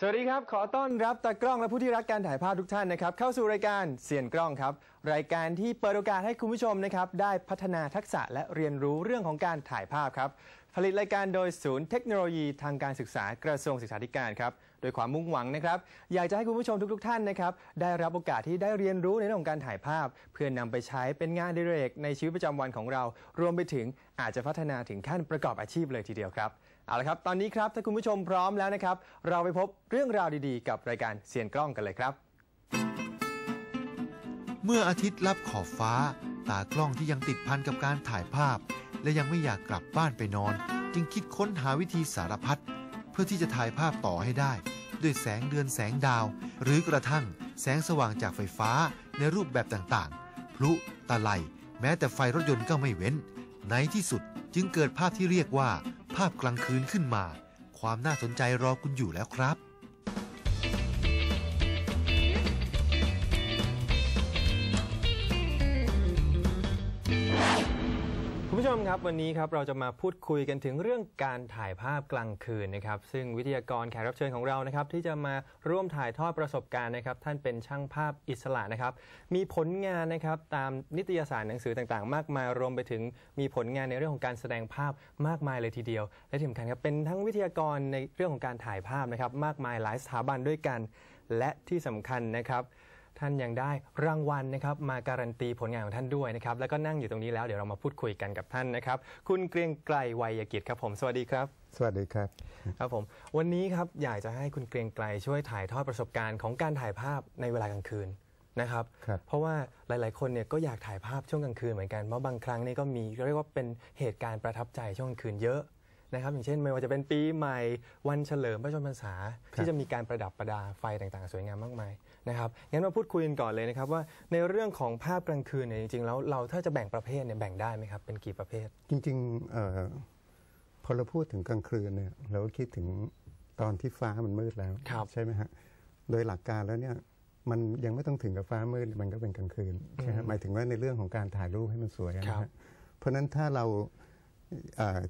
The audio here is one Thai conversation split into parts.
สวัสดีครับ ขอต้อนรับตากล้องและผู้ที่รักการถ่ายภาพทุกท่านนะครับเข้าสู่รายการเสียนกล้องครับ รายการที่เปิดโอกาสให้คุณผู้ชมนะครับได้พัฒนาทักษะและเรียนรู้เรื่องของการถ่ายภาพครับผลิตรายการโดยศูนย์เทคโนโลยีทางการศึกษา กระทรวงศึกษาธิการครับโดยความมุ่งหวังนะครับ อยากจะให้คุณผู้ชมทุกๆท่านนะครับได้รับโอกาสที่ได้เรียนรู้ในเรื่ององการถ่ายภาพ เพื่อนนำไปใช้เป็นงานดิเรกในชีวิตประจำวันของเรา รวมไปถึงอาจจะพัฒนาถึงขั้นประกอบอาชีพเลยทีเดียวครับเอาละครับตอนนี้ครับถ้าคุณผู้ชมพร้อมแล้วนะครับ เราไปพบเรื่องราวดี ๆ กับรายการเสียนกล้องกันเลยครับ เมื่ออาทิตย์ลับขอบฟ้า ตากล้องที่ยังติดพันกับการถ่ายภาพ และยังไม่อยากกลับบ้านไปนอน จึงคิดค้นหาวิธีสารพัดเพื่อที่จะถ่ายภาพต่อให้ได้ ด้วยแสงเดือนแสงดาว หรือกระทั่งแสงสว่างจากไฟฟ้า ในรูปแบบต่างๆ พลุตะไลแม้แต่ไฟรถยนต์ก็ไม่เว้นในที่สุดจึงเกิดภาพที่เรียกว่าภาพกลางคืนขึ้นมา ความน่าสนใจรอคุณอยู่แล้วครับครับวันนี้ครับเราจะมาพูดคุยกันถึงเรื่องการถ่ายภาพกลางคืนนะครับ ซึ่งวิทยากรแขกรับเชิญของเรานะครับ ที่จะมาร่วมถ่ายทอดประสบการณ์นะครับ ท่านเป็นช่างภาพอิสระนะครับ มีผลงานนะครับตามนิตยสารหนังสือต่าง ๆ มากมายรวมไปถึงมีผลงานในเรื่องของการแสดงภาพมากมายเลยทีเดียว และที่สำคัญครับเป็นทั้งวิทยากรในเรื่องของการถ่ายภาพนะครับ มากมายหลายสถาบันด้วยกันและที่สำคัญนะครับท่านยังได้รางวัลนะครับมาการันตีผลงานของท่านด้วยนะครับแล้วก็นั่งอยู่ตรงนี้แล้วเดี๋ยวเรามาพูดคุยกันกับท่านนะครับ คุณเกรียงไกรวัยกิจครับผมสวัสดีครับสวัสดีครับครับผมวันนี้ครับอยากจะให้คุณเกรียงไกรช่วยถ่ายทอดประสบการณ์ของการถ่ายภาพในเวลากลางคืนนะครับรบเพราะว่าหลาย ๆ คนเนี่ยก็อยากถ่ายภาพช่วงกลางคืนเหมือนกันเพราะบางครั้งนี่ก็มีเรียกว่าเป็นเหตุการณ์ประทับใจช่วงกลางคืนเยอะนะครับอย่างเช่นไม่ว่าจะเป็นปีใหม่ วันเฉลิมพระชนมพรรษาที่จะมีการประดับประดาไฟต่าง ๆ สวยงามมากมายนะครับงั้นมาพูดคุยกันก่อนเลยนะครับว่า ในเรื่องของภาพกลางคืนเนี่ยจริงๆแล้วเราถ้าจะแบ่งประเภทเนี่ยแบ่งได้ไหมครับเป็นกี่ประเภท จริงๆพอเราพูดถึงกลางคืนเนี่ยเราก็คิดถึงตอนที่ฟ้ามันมืดแล้วใช่ไหมฮะโดยหลักการแล้วเนี่ยมันยังไม่ต้องถึงกับฟ้ามืดมันก็เป็นกลางคืนใช่ไหมหมายถึงว่าในเรื่องของการถ่ายรูปให้มันสวยนะครัฮะบเพราะฉะนั้นถ้าเรา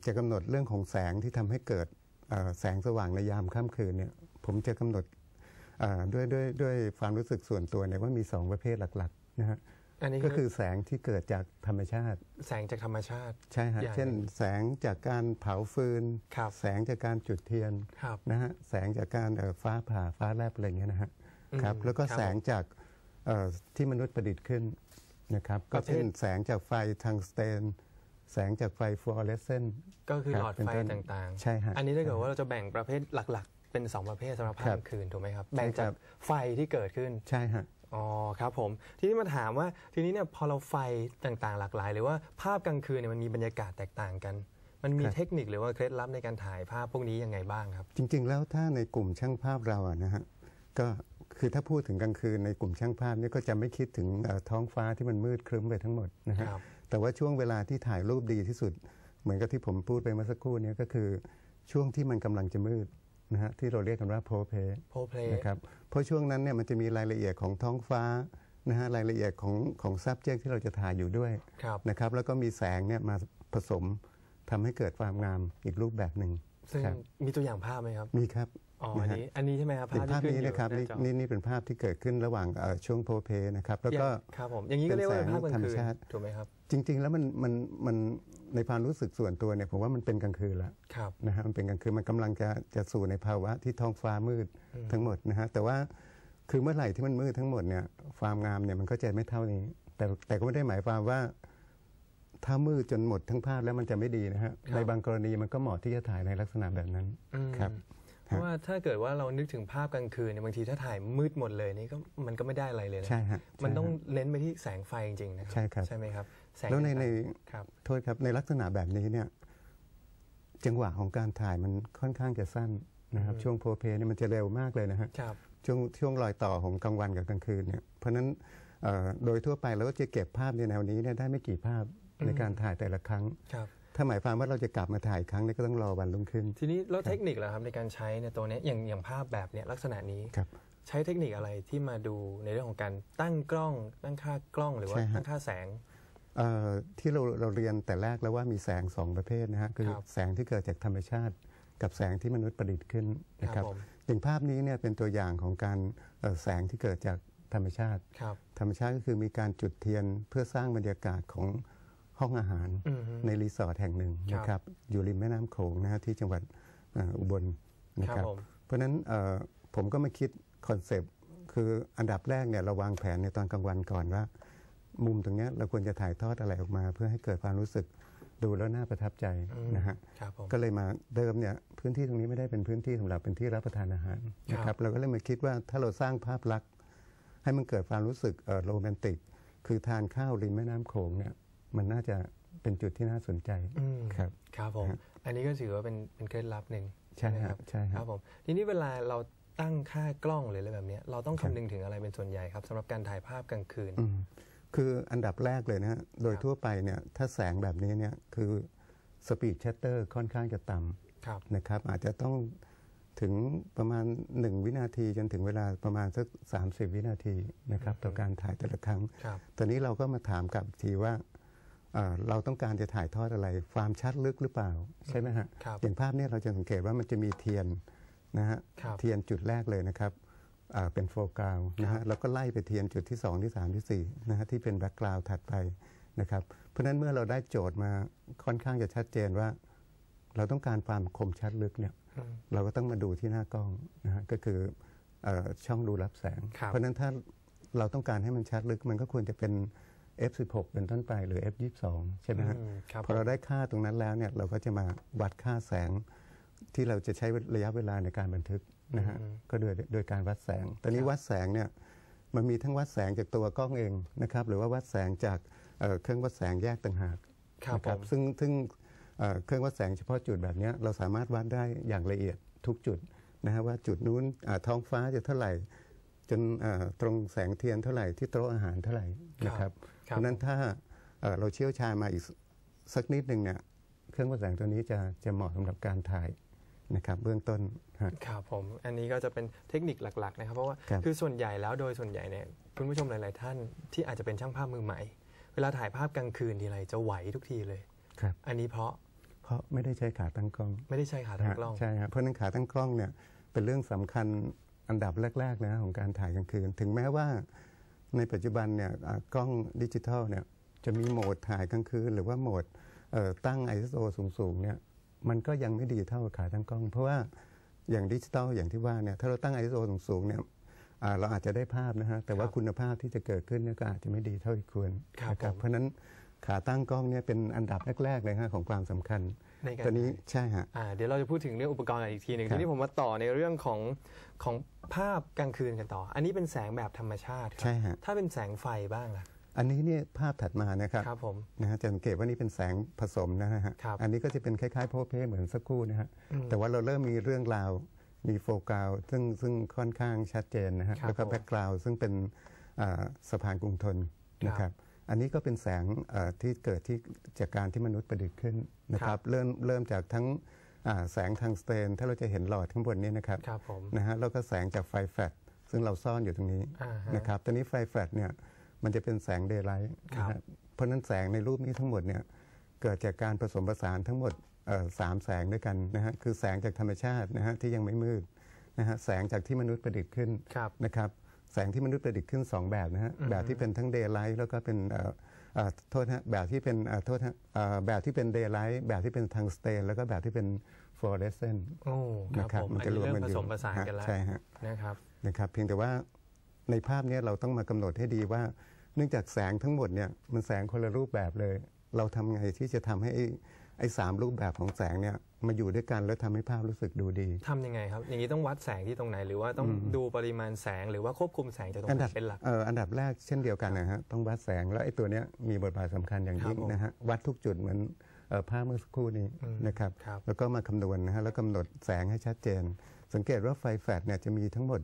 จะกำหนดเรื่องของแสงที่ทำให้เกิดแสงสว่างในยามค่ำคืนเนี่ยผมจะกำหนดด้วยด้วยด้วยความรู้สึกส่วนตัวเนี่ยว่ามี 2 ประเภทหลักๆนะฮะอันนี้ก็คือแสงที่เกิดจากธรรมชาติแสงจากธรรมชาติใช่ฮะเช่น แสงจากการเผาฟืนแสงจากการจุดเทียนนะฮะแสงจากการฟ้าผ่าฟ้าแลบอะไรเงี้ยนะฮะครับแล้วก็แสงจากที่มนุษย์ประดิษฐ์ขึ้นนะครับก็เช่นแสงจากไฟทางสเตน แสงจากไฟฟลูออเรสเซนต์ก็คือหลอดไฟต่างๆใช่ฮะอันนี้ถ้าเกิดว่าเราจะแบ่งประเภทหลักเป็น 2 ประเภทสำหรับ ภาพกลางคืน ถูกไหมครับ แบ่งจาก ไฟที่เกิดขึ้นใช่ฮะอ๋อครับผม ทีนี้มาถามว่าทีนี้เนี่ยพอเราไฟต่างๆหลากหลายหรือว่าภาพกลางคืนเนี่ยมันมีบรรยากาศแตกต่างกัน มันมีเทคนิคหรือว่า เคล็ดลับในการถ่ายภาพพวกนี้ ยังไงบ้างครับ จริงๆ แล้วถ้าในกลุ่มช่างภาพเราอะนะฮะก็คือถ้าพูดถึงกลางคืนในกลุ่มช่างภาพเนี่ยก็จะไม่คิดถึงท้องฟ้าที่มันมืดครึ้มไปทั้งหมดนะครับแต่ว่าช่วงเวลาที่ถ่ายรูปดีที่สุด เหมือนกับที่ผมพูดไปเมื่อสักครู่นี้ก็คือช่วงที่มันกำลังจะมืดนะฮะที่เราเรียกกันว่าโพเพโพ o p นะครับเพราะช่วงนั้นเนี่ยมันจะมีรายละเอียดของท้องฟ้านะฮะรายละเอียดของของซับเจ c งที่เราจะถ่ายอยู่ด้วยนะครับแล้วก็มีแสงเนี่ยมาผสมทำให้เกิดความงามอีกรูปแบบหนึ่งซึ่งมีตัวอย่างภาพไหมครับ มีครับอ๋ออันนี้อันนี้ใช่ไหมครับเป็นภาพนี้นะครับนี่นี่นี่เป็นภาพที่เกิดขึ้นระหว่างช่วงโพลเพนะครับแล้วก็ครับผมอย่างนี้ก็เรียกว่าป็นภาพกลางคืนธรรมชาติถูกไหมครับจริง ๆ แล้วมันมันมันในความรู้สึกส่วนตัวเนี่ยผมว่ามันเป็นกลางคืนละครับนะฮะมันเป็นกลางคืนมันกำลังจะจะสู่ในภาวะที่ท้องฟ้ามืดทั้งหมดนะฮะแต่ว่าคือเมื่อไหร่ที่มันมืดทั้งหมดเนี่ยความงามเนี่ยมันก็จะไม่เท่านี้ แต่แต่ก็ไม่ได้หมายความว่าถ้ามืดจนหมดทั้งภาพแล้วมันจะไม่ดีนะฮะในบางกรณีมันก็เหมาะที่จะถ่ายในลักษณะแบบนั้น ครับ เพราะว่าถ้าเกิดว่าเรานึกถึงภาพกลางคืนเนี่ยบางทีถ้าถ่ายมืดหมดเลยนี่ก็มันก็ไม่ได้อะไรเลยนะใช่ฮะมันต้องเน้นไปที่แสงไฟจริงๆนะครับใช่ครับใช่ไหมครับแแล้วในใน ครับ โทษครับ ในลักษณะแบบนี้เนี่ย จังหวะของการถ่ายมันค่อนข้างจะสั้นนะครับ ช่วงโพเพเนี่ยมันจะเร็วมากเลยนะฮะช่วงช่วงรอยต่อของกลางวันกับกลางคืนเนี่ย เพราะนั้นโดยทั่วไปเราก็จะเก็บภาพในแนวนี้เนี่ยได้ไม่กี่ภาพในการถ่ายแต่ละครั้ง ถ้าหมายความว่าเราจะกลับมาถ่ายครั้งนี้ก็ต้องรอวันลุ่งขึ้นทีนี้แล้วเทคนิคเหรอครับในการใช้ในตัวนี้อย่างอย่างภาพแบบเนี้ยลักษณะนี้ครับใช้เทคนิคอะไรที่มาดูในเรื่องของการตั้งกล้องตั้งค่ากล้องหรือว่าตั้งค่าแสงที่เราเราเรียนแต่แรกแล้วว่ามีแสงสองประเภทนะฮะคือแสงที่เกิดจากธรรมชาติ กับแสงที่มนุษย์ประดิษฐ์ขึ้นนะครับอย่างภาพนี้เนี่ยเป็นตัวอย่างของการแสงที่เกิดจากธรรมชาติธรรมชาติก็คือมีการจุดเทียนเพื่อสร้างบรรยากาศของห้องอาหารในรีสอร์ทแห่งหนึ่งนะครับอยู่ริมแม่น้ำโขงนะที่จังหวัดอุบลนะครับเพราะนั้นผมก็มาคิดคอนเซปต์ คืออันดับแรกเนี่ยเราวางแผนในตอนกลางวันก่อนว่า มุมตรงนี้เราควรจะถ่ายทอดอะไรออกมา เพื่อให้เกิดความรู้สึกดูแล้วน่าประทับใจนะฮะก็เลยมาเดิมเนี่ยพื้นที่ตรงนี้ไม่ได้เป็นพื้นที่สำหรับ เป็นที่รับประทานอาหารนะครับเราก็เลยมาคิดว่าถ้าเราสร้างภาพลักษณ์ให้มันเกิดความรู้สึกโรแมนติก คือทานข้าวริมแม่น้ำโขงเนี่ยมันน่าจะเป็นจุดที่น่าสนใจ ครับครับผม อันนี้ก็ถือว่าเป็นเป็นเคล็ดลับหนึ่ง ใช่ครับ ใช่ครับผม ทีนี้เวลาเราตั้งค่ากล้องหรืออะไรแบบนี้เราต้องคำนึงถึงอะไรเป็นส่วนใหญ่ครับสำหรับการถ่ายภาพกลางคืน คืออันดับแรกเลยนะ โดยทั่วไปเนี่ย ถ้าแสงแบบนี้เนี่ย คือสปีดชัตเตอร์ค่อนข้างจะต่ำนะครับ อาจจะต้องถึงประมาณ 1 วินาทีจนถึงเวลาประมาณสัก30วินาทีนะครับต่อการถ่ายแต่ละครั้งตอนนี้เราก็มาถามกับทีว่าเราต้องการจะถ่ายทอดอะไรความชัดลึกหรือเปล่า ใช่ไหมฮะอย่างภาพนี้เราจะสังเกตว่ามันจะมีเทียนนะฮะเทียนจุดแรกเลยนะครับเป็นโฟกัสนะฮะแล้วก็ไล่ไปเทียนจุดที่2ที่3ที่4นะฮะที่เป็นแบ็กกราวด์ถัดไปนะครับ เพราะฉะนั้นเมื่อเราได้โจทย์มาค่อนข้างจะชัดเจนว่า เราต้องการความคมชัดลึกเนี่ย เราก็ต้องมาดูที่หน้ากล้องนะฮะก็คือช่องดูรับแสง เพราะนั้นถ้าเราต้องการให้มันชัดลึกมันก็ควรจะเป็น F16 เป็นต้นไปหรือ F22 ใช่ไหมครับพอเราได้ค่าตรงนั้นแล้วเนี่ยเราก็จะมาวัดค่าแสงที่เราจะใช้ระยะเวลาในการบันทึกนะฮะก็โดยโดยการวัดแสง ตอนนี้วัดแสงเนี่ยมันมีทั้งวัดแสงจากตัวกล้องเองนะครับหรือว่าวัดแสงจากเครื่องวัดแสงแยกต่างหากนะครับซึ่งซึ่งเครื่องวัดแสงเฉพาะจุดแบบนี้เราสามารถวัดได้อย่างละเอียดทุกจุดนะฮะว่าจุดนู้นท้องฟ้าจะเท่าไหร่ จนตรงแสงเทียนเท่าไหร่ที่โต๊ะอาหารเท่าไหร่นะครับรบเพราะนั้นถ้าเราเชี่ยวชาญมาอีกสักนิดหนึ่งเนี่ยเครื่องวัดแสงตัวนี้จะจะเหมาะสำหรับการถ่ายนะครับเบื้องต้นครับผม อันนี้ก็จะเป็นเทคนิคหลักๆ นะครับเพราะว่าคือส่วนใหญ่แล้วโดยส่วนใหญ่เนี่ยคุณผู้ชมหลายๆท่านที่อาจจะเป็นช่างภาพมือใหม่ เวลาถ่ายภาพกลางคืนทีไรจะไหวทุกทีเลยครับ อันนี้เพราะเพราะไม่ได้ใช้ขาตั้งกล้องไม่ได้ใช้ขาตั้งกล้องใช่ครับเพราะนั้นขาตั้งกล้องเนี่ยเป็นเรื่องสำคัญอันดับแรกๆนะของการถ่ายกลางคืนถึงแม้ว่าในปัจจุบันเนี่ยกล้องดิจิทัลเนี่ยจะมีโหมดถ่ายกลางคืน หรือว่าโหมดตั้ง ISO สูงๆเนี่ยมันก็ยังไม่ดีเท่าขายตั้งกล้อง เพราะว่าอย่างดิจิตอลอย่างที่ว่าเนี่ยถ้าเราตั้ง ISO สูงๆเนี่ยเราอาจจะได้ภาพนะฮะแต่ว่าคุณภาพที่จะเกิดขึ้นเนี่ยก็อาจจะไม่ดีเท่าที่ควรครับเพราะนั้นขาตั้งกล้องเนี่ยเป็นอันดับแรกๆเลยฮะของความสำคัญในการตอนนี้ใช่ฮะอ่าเดี๋ยวเราจะพูดถึงเรื่องอุปกรณ์อีกทีหนึ่งทีนี้ผมมาต่อในเรื่องของของภาพกลางคืนกันต่อ อันนี้เป็นแสงแบบธรรมชาติใช่ฮะถ้าเป็นแสงไฟบ้างล่ะอันนี้เนี่ยภาพถัดมานะครับครับผมนะฮะจะสังเกตว่านี่เป็นแสงผสมนะฮะอันนี้ก็จะเป็นคล้ายๆโพเพเหมือนสักครู่นะฮะแต่ว่าเราเริ่มมีเรื่องราวมีโฟกัสซึ่งซึ่งค่อนข้างชัดเจนนะฮะแล้วก็แบ็กกราวด์ซึ่งเป็นสะพานกรุงทนนะครับอันนี้ก็เป็นแสงที่เกิดที่จากการที่มนุษย์ประดิษฐ์ขึ้นนะครับเริ่มเริ่มจากทั้งแสงทางสเตน ถ้าเราจะเห็นหลอดข้างบนนี้นะครับนะฮะแล้วก็แสงจากไฟแฟลชซึ่งเราซ่อนอยู่ตรงนี้นะครับ ตอนนี้ไฟแฟลชเนี่ย มันจะเป็นแสงเดย์ไลท์เพราะนั้นแสงในรูปนี้ทั้งหมดเนี่ย เกิดจากการผสมผสานทั้งหมดสามแสงด้วยกันนะฮะคือแสงจากธรรมชาตินะฮะที่ยังไม่มืดนะฮะแสงจากที่มนุษย์ประดิษฐ์ขึ้นนะครับแสงที่มนุษย์ประดิษฐ์ขึ้น 2 แบบนะฮะแบบที่เป็นทั้ง daylight แล้วก็เป็นโทษฮะแบบที่เป็นโทษฮะแบบที่เป็น daylight แบบที่เป็นทางสเตนแล้วก็แบบที่เป็นฟลูออเรสเซนต์นะครับมันจะรวมกันอยู่ผสมผสานกันแล้วใช่ฮะนะครับนะครับเพียงแต่ว่าในภาพนี้เราต้องมากำหนดให้ดีว่า เนื่องจากแสงทั้งหมดเนี่ย มันแสงคนละรูปแบบเลย เราทำไงที่จะทำให้ไอ้สามรูปแบบของแสงเนี่ยมาอยู่ด้วยกันแล้วทำให้ภาพรู้สึกดูดีทํำยังไงครับ อย่างนี้ต้องวัดแสงที่ตรงไหน หรือว่าต้องดูปริมาณแสงหรือว่าควบคุมแสงจากตรงไหนเป็นหลักเอออันดับแรกเช่นเดียวกันนะฮะต้องวัดแสงแล้วไอ้ตัวเนี้ยมีบทบาทสำคัญอย่างยิ่งนะฮะวัดทุกจุดเหมือนภาพเมื่อสักครู่นี้นะครับ แล้วก็มาคำนวณนะฮะแล้วกำหนดแสงให้ชัดเจน สังเกตว่าไฟแฟลชเนี่ยจะมีทั้งหมด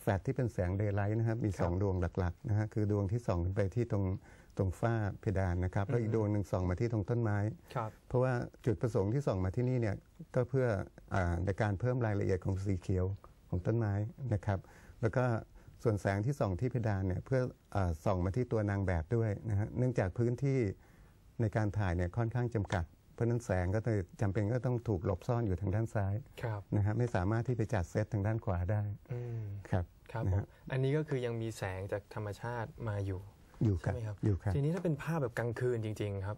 แฟลชที่เป็นแสงเดย์ไลท์นะครับมี2ดวงหลักๆนะฮะคือดวงที่ส่องขึ้นไปที่ตรงตรงฝ้าเพดานนะครับแล้วอีกดวงหนึ่งส่องมาที่ตรงต้นไม้ เพราะว่าจุดประสงค์ที่ส่องมาที่นี่เนี่ยก็เพื่ออในการเพิ่มรายละเอียดของสีเขียวของต้นไม้ นะครับ แล้วก็ส่วนแสงที่ส่องที่เพดานเนี่ยเพื่ออส่องมาที่ตัวนางแบบด้วยนะฮะเนื่องจากพื้นที่ในการถ่ายเนี่ยค่อนข้างจำกัด เพราะนั้นแสงก็จะจำเป็นก็ต้องถูกหลบซ่อนอยู่ทางด้านซ้ายนะฮะไม่สามารถที่ไปจัดเซต ทางด้านขวาได้ครับครับอันนี้ก็คือยังมีแสงจากธรรมชาติมาอยู่อยู่ครับรบอยู่ครับ ทีนี้ถ้าเป็นภาพแบบกลางคืนจริง ๆ ครับ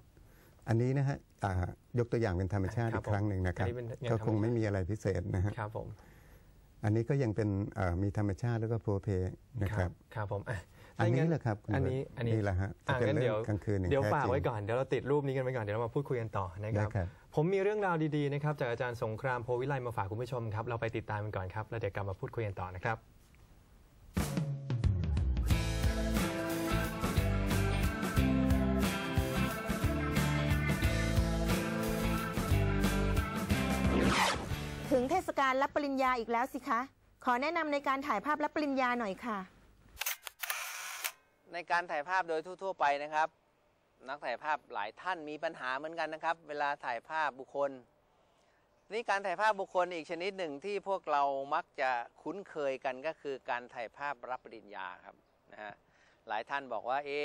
อันนี้นะฮะยกตัวอย่างเป็นธรรมชาติอีกครั้งหนึ่งนะครับก็คงไม่มีอะไรพิเศษนะฮะครับผมอันนี้ก็ยังเป็นมีธรรมชาติแล้วก็โพเพนะครับ ครับผมอันนี้แหละครับ อันนี้อันนี้แหละฮะอเป็น้เรื่ดี๋ยอวงกลางคืนเดี๋ยวฝากไว้ก่อน เดี๋ยวเราติดรูปนี้กันไว้ก่อน เดี๋ยวเรามาพูดคุยกันต่อนะครับครับผมมีเรื่องราวดีๆนะครับ จากอาจารย์สงครามโพวิไลมาฝากคุณผู้ชมครับ เราไปติดตามกันก่อนครับแล้วเดี๋ยวกลับมาพูดคุยกันต่อนะครับถึงเทศกาลรับปริญญาอีกแล้วสิคะ ขอแนะนำในการถ่ายภาพรับปริญญาหน่อยค่ะ ในการถ่ายภาพโดยทั่ว ๆ ไปนะครับ นักถ่ายภาพหลายท่านมีปัญหาเหมือนกันนะครับ เวลาถ่ายภาพบุคคล นี่การถ่ายภาพบุคคลอีกชนิดหนึ่งที่พวกเรามักจะคุ้นเคยกันก็คือการถ่ายภาพรับปริญญาครับนะฮะหลายท่านบอกว่า เอ๊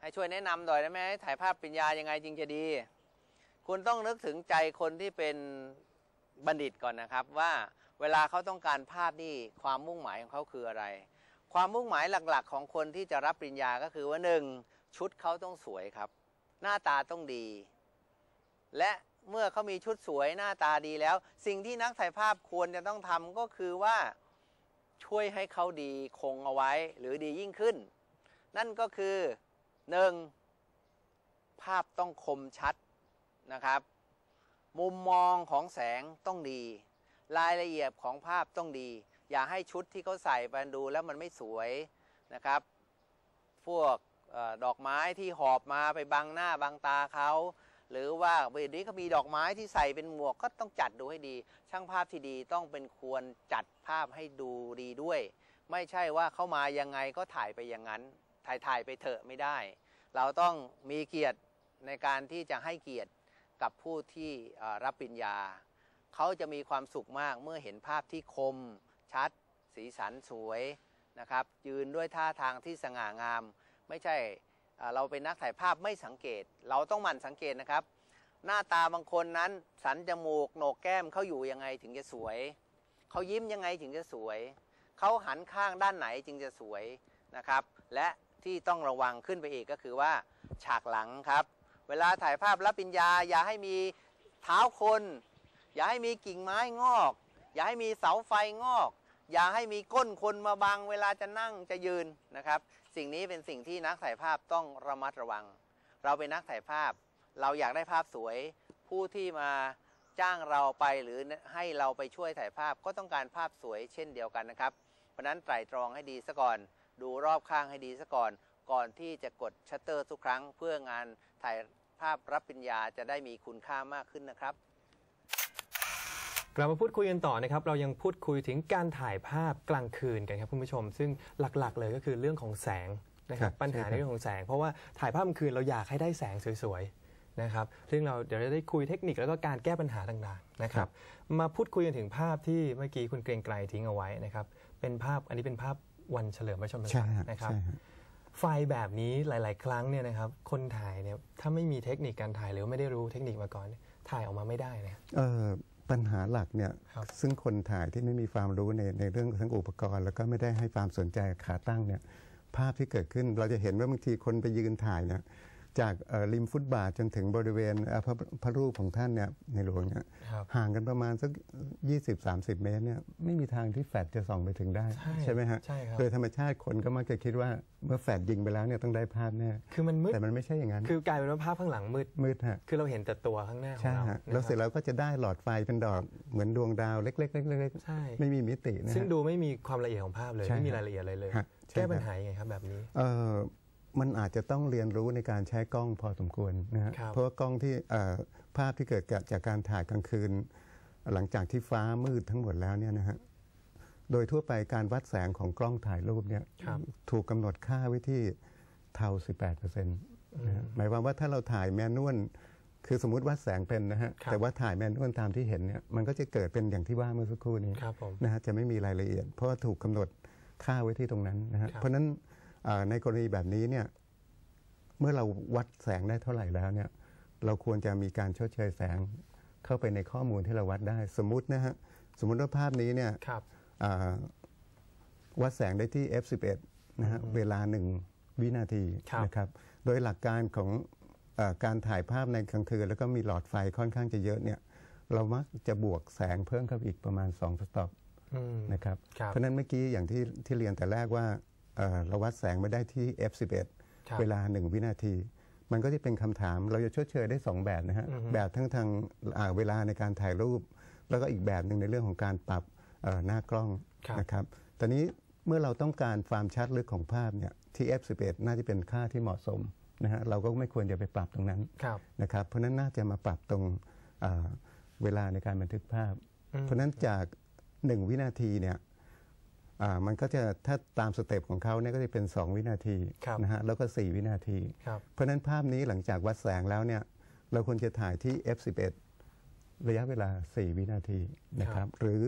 ให้ช่วยแนะนำหน่อยได้ไหมถ่ายภาพปริญญายังไงจึงจะดี คุณต้องนึกถึงใจคนที่เป็นบัณฑิตก่อนนะครับว่าเวลาเขาต้องการภาพนี่ความมุ่งหมายของเขาคืออะไร ความมุ่งหมายหลักๆของคนที่จะรับปริญญา ก็คือว่าหนึ่งชุดเขาต้องสวยครับ หน้าตาต้องดี และเมื่อเขามีชุดสวยหน้าตาดีแล้ว สิ่งที่นักถ่ายภาพควรจะต้องทำก็คือว่าช่วยให้เขาดีคงเอาไว้ หรือดียิ่งขึ้น นั่นก็คือหนึ่งภาพต้องคมชัดนะครับมุมมองของแสงต้องดี รายละเอียดของภาพต้องดี อย่าให้ชุดที่เขาใส่ไปดูแล้วมันไม่สวยนะครับ พวกอดอกไม้ที่หอบมาไปบังหน้าบังตาเขาหรือว่าเวทีนี้เขามีดอกไม้ที่ใส่เป็นหมวกก็ต้องจัดดูให้ดีช่างภาพที่ดีต้องเป็นควรจัดภาพให้ดูดีด้วย ไม่ใช่ว่าเข้ามายังไงก็ถ่ายไปอย่างนั้น ถ่ายถ่ายไปเถอะไม่ได้ เราต้องมีเกียรติในการที่จะให้เกียรติกับผู้ที่รับปริญญา เขาจะมีความสุขมากเมื่อเห็นภาพที่คม ชัด สีสันสวยนะครับ ยืนด้วยท่าทางที่สง่างาม ไม่ใช่เราเป็นนักถ่ายภาพไม่สังเกต เราต้องหมั่นสังเกตนะครับ หน้าตาบางคนนั้น สันจมูกโหนกแก้มเขาอยู่ยังไงถึงจะสวยเขายิ้มยังไงถึงจะสวยเขาหันข้างด้านไหนจึงจะสวยนะครับ และที่ต้องระวังขึ้นไปอีกก็คือว่าฉากหลังครับเวลาถ่ายภาพรับปัิญญาอย่าให้มีเท้าคนอย่าให้มีกิ่งไม้งอกอย่าให้มีเสาไฟงอก อย่าให้มีก้นคนมาบังเวลาจะนั่งจะยืนนะครับ สิ่งนี้เป็นสิ่งที่นักถ่ายภาพต้องระมัดระวัง เราเป็นนักถ่ายภาพ เราอยากได้ภาพสวยผู้ที่มาจ้างเราไปหรือให้เราไปช่วยถ่ายภาพก็ต้องการภาพสวยเช่นเดียวกันนะครับ เพราะนั้นไตรตรองให้ดีซะก่อน ดูรอบข้างให้ดีซะก่อน ก่อนที่จะกดชัตเตอร์ทุกครั้งเพื่องานถ่ายภาพรับปริญญาจะได้มีคุณค่ามากขึ้นนะครับกลับมาพูดคุยกันต่อนะครับ เรายังพูดคุยถึงการถ่ายภาพกลางคืนกันครับคุณผู้ชม ซึ่งหลักๆเลยก็คือเรื่องของแสงนะครับ ปัญหาในเรื่องของแสง เพราะว่าถ่ายภาพกลางคืนเราอยากให้ได้แสงสวยๆนะครับซึ่งเราเดี๋ยวจะได้คุยเทคนิคแล้วก็การแก้ปัญหาต่างๆนะครับ มาพูดคุยกันถึงภาพที่เมื่อกี้คุณเกรงไกรทิ้งเอาไว้นะครับ เป็นภาพอันนี้เป็นภาพวันเฉลิมพระชนมพรรษานะครับไฟแบบนี้หลาย ๆ ครั้งเนี่ยนะครับ คนถ่ายเนี่ยถ้าไม่มีเทคนิคการถ่ายหรือไม่ได้รู้เทคนิคมาก่อนถ่ายออกมาไม่ได้นะเออปัญหาหลักเนี่ยซึ่งคนถ่ายที่ไม่มีความรู้ในในเรื่องทั้งอุปกรณ์แล้วก็ไม่ได้ให้ความสนใจขาตั้งเนี่ย ภาพที่เกิดขึ้นเราจะเห็นว่าบางทีคนไปยืนถ่ายเนี่ยจากริมฟุตบาทจนถึงบริเวณพระพระรูปของท่านเนี่ยในหลวงเนี่ยห่างกันประมาณสัก20-30 เมตรเนี่ยไม่มีทางที่แฟดจะส่องไปถึงได้ ใช่ไหมฮะใช่ครับโดยธรรมชาติคนก็มักจะคิดว่า เมื่อแฟดยิงไปแล้วเนี่ยต้องได้ภาพแน่คือมันมืดแต่มันไม่ใช่อย่างนั้น คือกลายเป็นว่าภาพข้างหลังมืดมืดฮะคือเราเห็นแต่ตัวข้างหน้าของเรา แล้วเสร็จแล้วก็จะได้หลอดไฟเป็นดอกเหมือนดวงดาว เล็กๆเล็กๆใช่ไม่มีมิตินะซึ่งดูไม่มีความละเอียดของภาพเลยไม่มีรายละเอียดอะไรเลยแก้ปัญหายังไงครับแบบนี้มันอาจจะต้องเรียนรู้ในการใช้กล้องพอสมควรนะับเพราะว่ากล้องที่ภาพที่เกิดจากการถ่ายกลางคืน หลังจากที่ฟ้ามืดทั้งหมดแล้วเนี่ยนะฮะโดยทั่วไปการวัดแสงของกล้องถ่ายรูปเนี่ยถูกกำหนดค่าไว้ที่เท่า18%น์หมายความว่าถ้าเราถ่ายแมนนวล คือสมมติวัดแสงเป็นนะฮะแต่ว่าถ่ายแมนนวลตามที่เห็นเนี่ย มันก็จะเกิดเป็นอย่างที่ว่าเมื่อสักครู่นี้นะฮะจะไม่มีรายละเอียดเพราะถูกกาหนดค่าไว้ที่ตรงนั้นนะฮะเพราะนั้นในกรณีแบบนี้เนี่ย เมื่อเราวัดแสงได้เท่าไหร่แล้วเนี่ย เราควรจะมีการชดเชยแสงเข้าไปในข้อมูลที่เราวัดได้สมมตินะฮะสมมติว่าภาพนี้เนี่ยวัดแสงได้ที่ f11 นะฮะเวลาหนึ่งวินาทีนะครับ โดยหลักการของอการถ่ายภาพในกลางคืนแล้วก็มีหลอดไฟค่อนข้างจะเยอะเนี่ย เรามักจะบวกแสงเพิ่มเข้าอีกประมาณ2สต็อปนะครับ เพราะนั้นเมื่อกี้อย่างที่ที่เรียนแต่แรกว่าเราวัดแสงไม่ได้ที่ F11 เวลา 1 วินาที มันก็จะเป็นคำถามเราจะชดเชยได้ 2 แบบนะฮะแบบทั้งทางเวลาในการถ่ายรูป แล้วก็อีกแบบหนึ่งในเรื่องของการปรับหน้ากล้องนะครับตอนนี้เมื่อเราต้องการความชัดลึกของภาพเนี่ยที่ F11 น่าจะเป็นค่าที่เหมาะสมนะฮะเราก็ไม่ควรจะไปปรับตรงนั้นนะครับเพราะนั้นน่าจะมาปรับตรงเวลาในการบันทึกภาพ เพราะนั้นจาก 1 วินาทีเนี่ยมันก็จะถ้าตามสเต็ปของเขาเนี่ยก็จะเป็น 2 วินาทีนะฮะแล้วก็4วินาที เพราะนั้นภาพนี้หลังจากวัดแสงแล้วเนี่ยเราควรจะถ่ายที่ F11 ระยะเวลา 4 วินาทีนะครับหรือ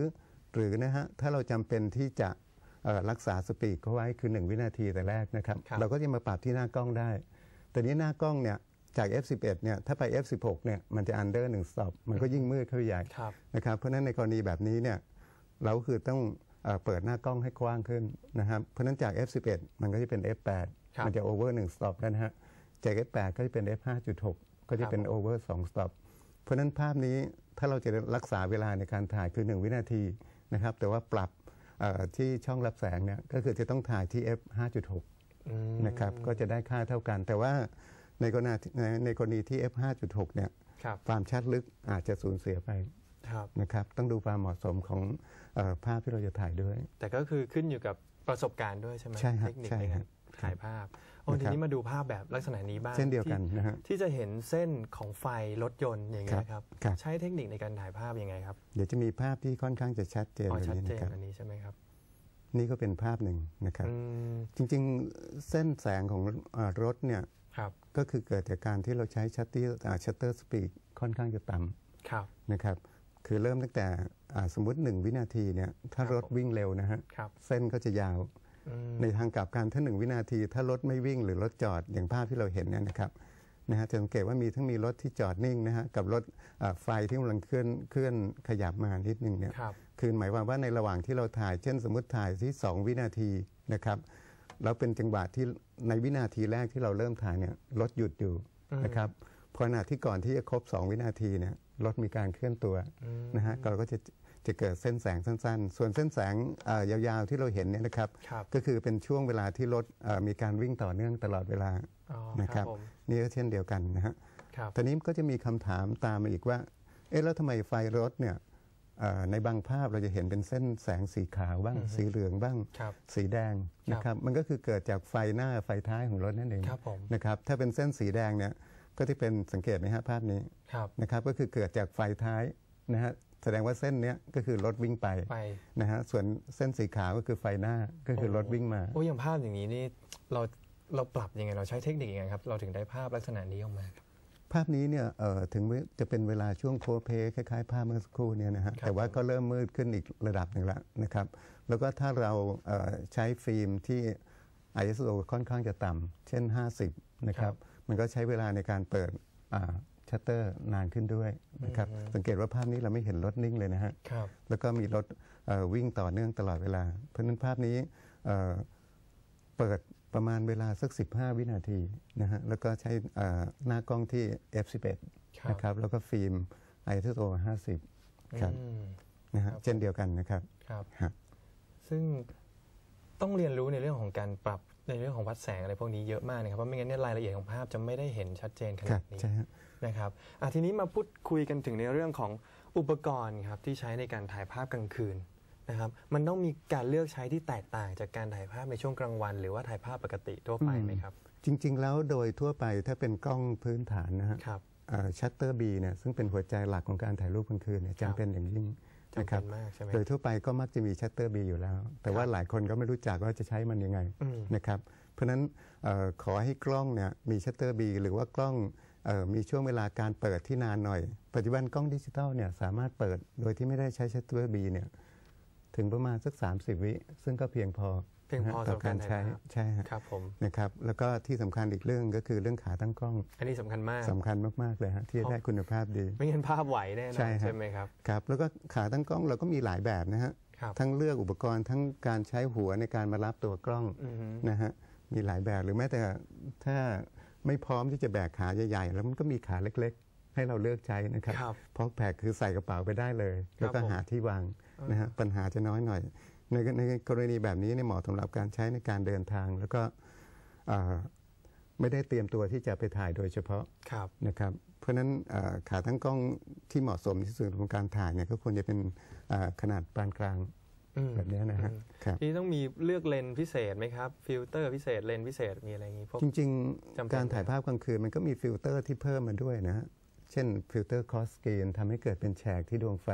หรือนะฮะถ้าเราจำเป็นที่จะรักษาสปีดเขาไว้คือ 1 วินาทีแต่แรกนะครับรบเราก็จะมาปรับที่หน้ากล้องได้แต่นี้หน้ากล้องเนี่ยจาก F11 เนี่ยถ้าไป F16 เนี่ยมันจะออันเดร์หนึ่งสอบ มันก็ยิ่งมืดเข้าใหญ่นะครับเพราะนั้นในกรณีแบบนี้เนี่ยเราคือต้องเปิดหน้ากล้องให้กว้างขึ้นนะครับ เพราะนั้นจาก F11 มันก็จะเป็น F8 มันจะโอเวอร์หนึ่งสต็อปแล้วนะฮะจาก F8 ก็จะเป็น F5.6 ก็จะเป็นโอเวอร์สองสต็อปเพราะนั้นภาพนี้ถ้าเราจะรักษาเวลาในการถ่ายคือ 1 วินาทีนะครับ แต่ว่าปรับที่ช่องรับแสงเนี่ยก็คือจะต้องถ่ายที่ f 5.6นะครับก็จะได้ค่าเท่ากัน แต่ว่าในกรณีในกรณีที่ f 5.6เนี่ยความชัดลึกอาจจะสูญเสียไปนะครับต้องดูความเหมาะสมของภาพที่เราจะถ่ายด้วย แต่ก็คือขึ้นอยู่กับประสบการณ์ด้วยใช่ไหมเทคนิคในการถ่ายภาพโอ้ทีนี้มาดูภาพแบบลักษณะนี้บ้างเช่นเดียวกันนะฮะที่จะเห็นเส้นของไฟรถยนต์อย่างเงี้ยครับใช้เทคนิคในการถ่ายภาพยังไงครับเดี๋ยวจะมีภาพที่ค่อนข้างจะชัดเจนแบบชัดนจนอันนี้ใช่ไหมครับนี่ก็เป็นภาพหนึ่งนะครับจริงๆเส้นแสงของรถเนี่ยก็คือเกิดจากการที่เราใช้ชัตเตอร์ชัตเตอร์สปีดค่อนข้างจะต่ำนะครับคือเริ่มตั้งแต่สมมติ 1 วินาทีเนี่ยถ้ารถวิ่งเร็วนะฮะเส้นก็จะยาวในทางกลับกันถ้าหนึ่งวินาที ถ้ารถไม่วิ่งหรือรถจอดอย่างภาพที่เราเห็นเนี่ยนะครับนะฮะจะสังเกตว่ามีทั้งมีรถที่จอดนิ่งนะฮะกับรถไฟที่กำลังเคลื่อนเคลื่อนขยับมานิดนึงเนี่ยคือหมายความว่าในระหว่างที่เราถ่าย เช่น สมมติถ่ายที่ 2 วินาทีนะครับแล้วเป็นจังหวะที่ในวินาทีแรกที่เราเริ่มถ่ายเนี่ยรถหยุดอยู่นะครับพอขณะที่ก่อนที่จะครบ 2 วินาทีเนี่ยรถมีการเคลื่อนตัวนะฮะเราก็จะจะเกิดเส้นแสงสั้นๆ ส่วนเส้นแสงยาวๆที่เราเห็นเนี่ยนะครับก็คือเป็นช่วงเวลาที่รถมีการวิ่งต่อเนื่องตลอดเวลานะครับนี่ก็เช่นเดียวกันนะฮะทีนี้ก็จะมีคำถามตามมาอีกว่าเอ๊ะแล้วทำไมไฟรถเนี่ยในบางภาพเราจะเห็นเป็นเส้นแสงสีขาวบ้างสีเหลืองบ้าง สีแดงนะครับมันก็คือเกิดจากไฟหน้าไฟท้ายของรถนั่นเองนะครับถ้าเป็นเส้นสีแดงเนี่ยก็ที่เป็นสังเกตไหมฮะภาพนี้นะครับก็คือเกิดจากไฟท้ายนะฮะแสดงว่าเส้นเนี้ยก็คือรถวิ่งไปไปนะฮะส่วนเส้นสีขาวก็คือไฟหน้าก็คือรถวิ่งมา โอ้อย่างภาพอย่างนี้นี่เราเราปรับยังไงเราใช้เทคนิคยังไงครับเราถึงได้ภาพลักษณะนี้ออกมาภาพนี้เนี่ยเอ่อถึงจะเป็นเวลาช่วงโคเพคล้ายๆ ภาพเมื่อสักครู่เนี่ยนะฮะแต่ว่าก็เริ่มมืดขึ้นอีกระดับหนึ่งละนะครับแล้วก็ถ้าเราเใช้ฟิล์มที่ ISO ค่อนข้างจะต่ำเช่น50นะครับมันก็ใช้เวลาในการเปิดชัตเตอร์นานขึ้นด้วยนะครับ สังเกตว่าภาพนี้เราไม่เห็นรถนิ่งเลยนะฮะแล้วก็มีรถวิ่งต่อเนื่องตลอดเวลา เพราะนั้นภาพนี้เปิดประมาณเวลาสัก15วินาทีนะฮะ แล้วก็ใช้หน้ากล้องที่ F11 นะครับ แล้วก็ฟิล์ม ISO 50ครับนะฮะเช่นเดียวกันนะครับครับ ซึ่งต้องเรียนรู้ในเรื่องของการปรับในเรื่องของวัดแสงอะไรพวกนี้เยอะมากนะครับ เพราะไม่งั้นเนี่ยรายละเอียดของภาพจะไม่ได้เห็นชัดเจนขนาดนี้ใช่นะครับทีนี้มาพูดคุยกันถึงในเรื่องของอุปกรณ์ครับที่ใช้ในการถ่ายภาพกลางคืนนะครับมันต้องมีการเลือกใช้ที่แตกต่างจากการถ่ายภาพในช่วงกลางวัน หรือว่าถ่ายภาพปกติทั่วไปไหมครับ จริง ๆแล้วโดยทั่วไปถ้าเป็นกล้องพื้นฐานนะครับชัตเตอร์บีเนี่ย ซึ่งเป็นหัวใจหลักของการถ่ายรูปกลางคืนเนี่ยจำเป็นอย่างยิ่งนะครับโดยทั่วไปก็มักจะมีชัตเตอร์บีอยู่แล้ว แต่ว่าหลายคนก็ไม่รู้จักว่าจะใช้มันยังไงนะครับเพราะฉะนั้นขอให้กล้องเนี่ยมีชัตเตอร์บีหรือว่ากล้องมีช่วงเวลาการเปิดที่นานหน่อย ปัจจุบันกล้องดิจิตอลเนี่ย สามารถเปิดโดยที่ไม่ได้ใช้ชัตเตอร์บี เนี่ยถึงประมาณสัก30 วิ ซึ่งก็เพียงพอเพียงพอต่อการใช้ใช่ครับผมนะครับแล้วก็ที่สำคัญอีกเรื่องก็คือเรื่องขาตั้งกล้อง อันนี้สำคัญมากสำคัญมากๆเลยฮะที่ได้คุณภาพดี ไม่งั้นภาพไหวแน่นอนใช่ไหมครับครับ แล้วก็ขาตั้งกล้องเราก็มีหลายแบบนะฮะทั้งเลือกอุปกรณ์ทั้งการใช้หัวในการมารับตัวกล้องนะฮะมีหลายแบบหรือแม้แต่ถ้าไม่พร้อมที่จะแบกขาใหญ่ๆ แล้วมันก็มีขาเล็กๆ ให้เราเลือกใช้นะครับพอกแพกคือใส่กระเป๋าไปได้เลย แล้วก็หาที่วางนะฮะปัญหาจะน้อยหน่อย ในในกรณีแบบนี้เนี่ยเหมาะสำหรับการใช้ในการเดินทางแล้วก็ไม่ได้เตรียมตัวที่จะไปถ่ายโดยเฉพาะนะครับเพราะฉะนั้นขาทั้งกล้องที่เหมาะสมที่สุดของการถ่ายเนี่ยก็ควรจะเป็นขนาดปานกลางแบบนี้นะฮะับนี้ต้องมีเลือกเลนพิเศษไหมครับ ฟิลเตอร์พิเศษเลนพิเศษมีอะไรอย่างี้พวกจริงๆ การถ่ายภาพกลางคืนมันก็มีฟิลเตอร์ที่เพิ่มมาด้วยนะ เช่นฟิลเตอร์คอสเกนทำให้เกิดเป็นแฉกที่ดวงไฟ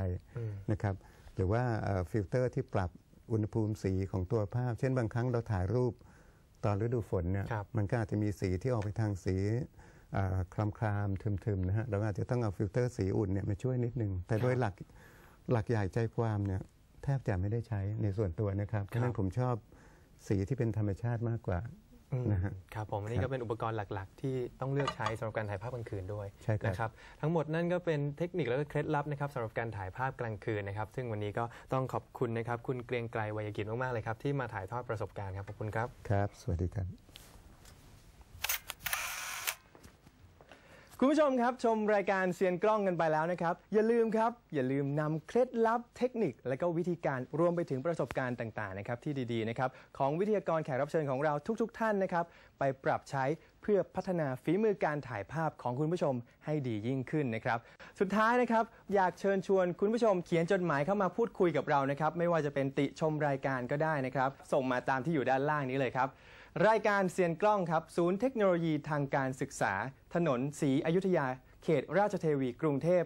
นะครับหรือว่าฟิลเตอร์ที่ปรับอุณหภูมิสีของตัวภาพ เช่นบางครั้งเราถ่ายรูปตอนฤดูฝนเนี่ยมันก็อาจจะมีสีที่ออกไปทางสีคลำคลามทึมๆนะฮะเราอาจจะต้องเอาฟิลเตอร์สีอุ่นเนี่ยมาช่วยนิดนึงแต่โดยหลักหลักใหญ่ใจความเนี่ยแทบจะไม่ได้ใช้ในส่วนตัวนะครับ เพราะนั้นผมชอบสีที่เป็นธรรมชาติมากกว่านะครับผมอันนี้ก็เป็นอุปกรณ์หลัก ๆ ที่ต้องเลือกใช้สำหรับการถ่ายภาพกลางคืนด้วยใช่ครับ ทั้งหมดนั่นก็เป็นเทคนิคและเคล็ดลับนะครับสำหรับการถ่ายภาพกลางคืนนะครับ ซึ่งวันนี้ก็ต้องขอบคุณนะครับ คุณเกรียงไกรวัยกิจมากๆเลยครับที่มาถ่ายทอดประสบการณ์ครับขอบคุณครับครับ สวัสดีครับคุณผู้ชมครับ ชมรายการเซียนกล้องกันไปแล้วนะครับ อย่าลืมครับอย่าลืมนำเคล็ดลับเทคนิคและก็วิธีการรวมไปถึงประสบการณ์ต่างๆนะครับที่ดีๆนะครับของวิทยากรแขกรับเชิญของเราทุกๆท่านนะครับไปปรับใช้เพื่อพัฒนาฝีมือการถ่ายภาพของคุณผู้ชมให้ดียิ่งขึ้นนะครับสุดท้ายนะครับอยากเชิญชวนคุณผู้ชมเขียนจดหมายเข้ามาพูดคุยกับเรานะครับไม่ว่าจะเป็นติชมรายการก็ได้นะครับ ส่งมาตามที่อยู่ด้านล่างนี้เลยครับรายการเซียนกล้องครับ ศูนย์เทคโนโลยีทางการศึกษา ถนนศรีอยุธยาเขตราชเทวีกรุงเทพ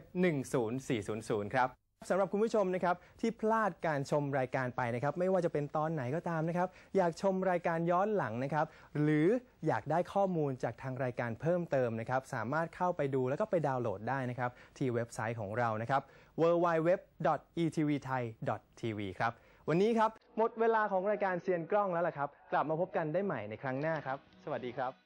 10400ครับสำหรับคุณผู้ชมนะครับที่พลาดการชมรายการไปนะครับ ไม่ว่าจะเป็นตอนไหนก็ตามนะครับ อยากชมรายการย้อนหลังนะครับ หรืออยากได้ข้อมูลจากทางรายการเพิ่มเติมนะครับ สามารถเข้าไปดูแล้วก็ไปดาวน์โหลดได้นะครับ ที่เว็บไซต์ของเรานะครับ w w w e t v t h a i t v ครับวันนี้ครับ หมดเวลาของรายการเซียนกล้องแล้วล่ะครับ กลับมาพบกันได้ใหม่ในครั้งหน้าครับ สวัสดีครับ